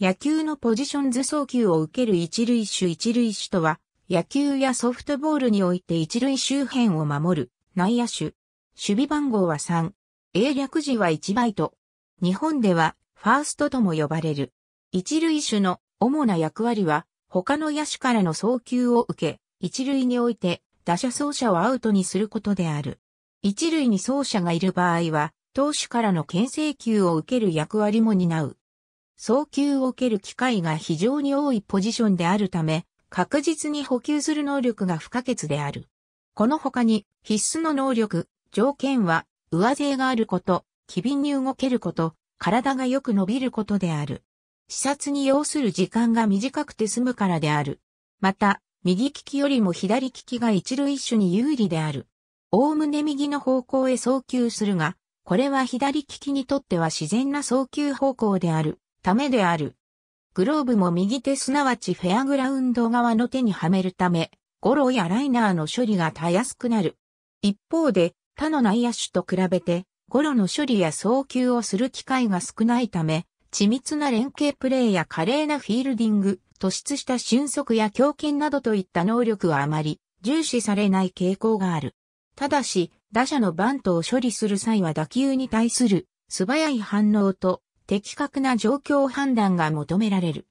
野球のポジション図送球を受ける一塁手一塁手とは、野球やソフトボールにおいて一塁周辺を守る内野手。守備番号は3。英略時は1バイト。日本ではファーストとも呼ばれる。一塁手の主な役割は、他の野手からの送球を受け、一塁において打者走者をアウトにすることである。一塁に走者がいる場合は、投手からの牽制球を受ける役割も担う。送球を受ける機会が非常に多いポジションであるため、確実に補給する能力が不可欠である。この他に必須の能力、条件は上背があること、機敏に動けること、体がよく伸びることである。視察に要する時間が短くて済むからである。また、右利きよりも左利きが一塁緒に有利である。おおむね右の方向へ送球するが、これは左利きにとっては自然な送球方向である。ためである。グローブも右手すなわちフェアグラウンド側の手にはめるため、ゴロやライナーの処理がたやすくなる。一方で、他の内野手と比べて、ゴロの処理や送球をする機会が少ないため、緻密な連携プレーや華麗なフィールディング、突出した俊足や強肩などといった能力はあまり重視されない傾向がある。ただし、打者のバントを処理する際は打球に対する素早い反応と的確な状況判断が求められる。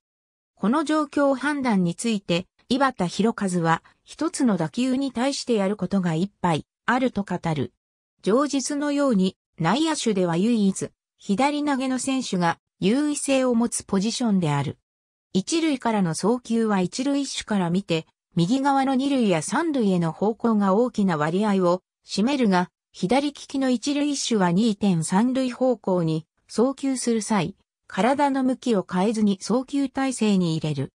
この状況判断について、岩田博和は、一つの打球に対してやることがいっぱい、あると語る。上実のように、内野手では唯一、左投げの選手が優位性を持つポジションである。一塁からの送球は一塁手から見て、右側の二塁や三塁への方向が大きな割合を占めるが、左利きの一塁手は2.3塁方向に送球する際、体の向きを変えずに送球体勢に入れる。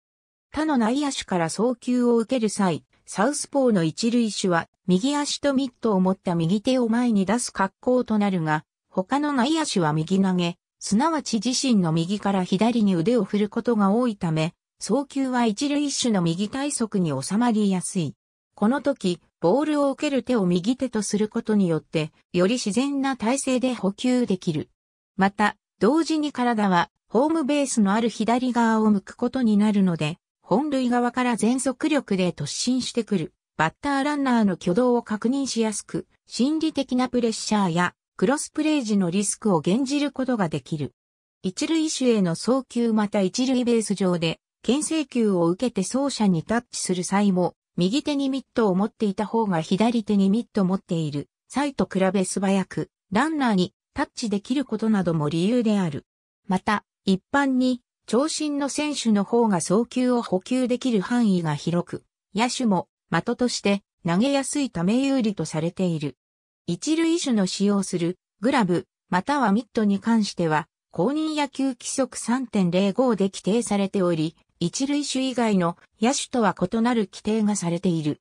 他の内野手から送球を受ける際、サウスポーの一塁手は右足とミットを持った右手を前に出す格好となるが、他の内野手は右投げ、すなわち自身の右から左に腕を振ることが多いため、送球は一塁手の右体側に収まりやすい。この時、ボールを受ける手を右手とすることによって、より自然な体勢で補給できる。また、同時に体はホームベースのある左側を向くことになるので、本塁側から全速力で突進してくる、バッターランナーの挙動を確認しやすく、心理的なプレッシャーやクロスプレイ時のリスクを減じることができる。一塁手への送球また一塁ベース上で、牽制球を受けて走者にタッチする際も、右手にミットを持っていた方が左手にミットを持っている際と比べ素早く、ランナーにタッチできることなども理由である。また、一般に、長身の選手の方が送球を補給できる範囲が広く、野手も的として投げやすいため有利とされている。一塁手の使用するグラブ、またはミットに関しては、公認野球規則3.05で規定されており、一塁手以外の野手とは異なる規定がされている。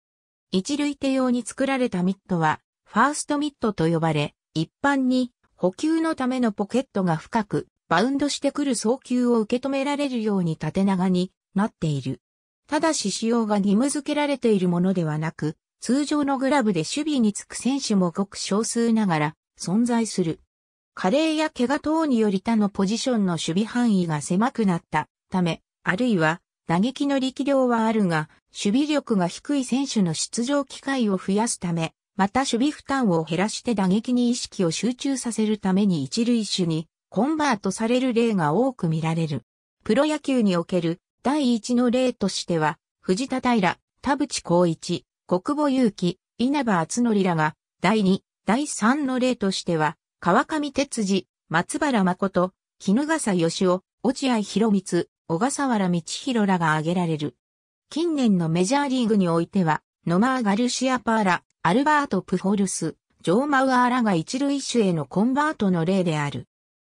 一塁手用に作られたミットは、ファーストミットと呼ばれ、一般に補給のためのポケットが深く、バウンドしてくる送球を受け止められるように縦長になっている。ただし使用が義務付けられているものではなく、通常のグラブで守備につく選手もごく少数ながら存在する。加齢や怪我等により他のポジションの守備範囲が狭くなったため、あるいは打撃の力量はあるが、守備力が低い選手の出場機会を増やすため、また守備負担を減らして打撃に意識を集中させるために一塁手にコンバートされる例が多く見られる。プロ野球における第一の例としては、藤田平、田淵光一、国母祐希、稲葉厚則らが、第二、第三の例としては、川上哲司、松原誠、絹笠義雄、落合博光、小笠原道弘らが挙げられる。近年のメジャーリーグにおいては、ノマー・ガルシア・パーラ、アルバート・プホルス、ジョー・マウアーらが一塁手へのコンバートの例である。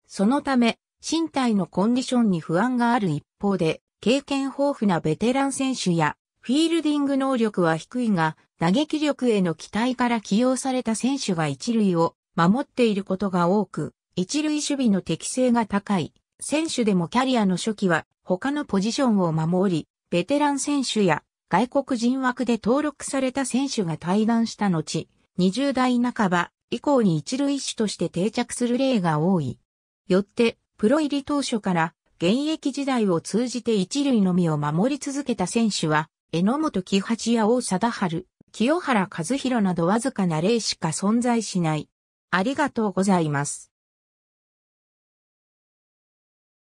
そのため、身体のコンディションに不安がある一方で、経験豊富なベテラン選手や、フィールディング能力は低いが、打撃力への期待から起用された選手が一類を守っていることが多く、一塁守備の適性が高い。選手でもキャリアの初期は他のポジションを守り、ベテラン選手や外国人枠で登録された選手が退団した後、20代半ば以降に一塁手として定着する例が多い。よって、プロ入り当初から現役時代を通じて一塁のみを守り続けた選手は、榎本喜八や王貞治、清原和弘などわずかな例しか存在しない。ありがとうございます。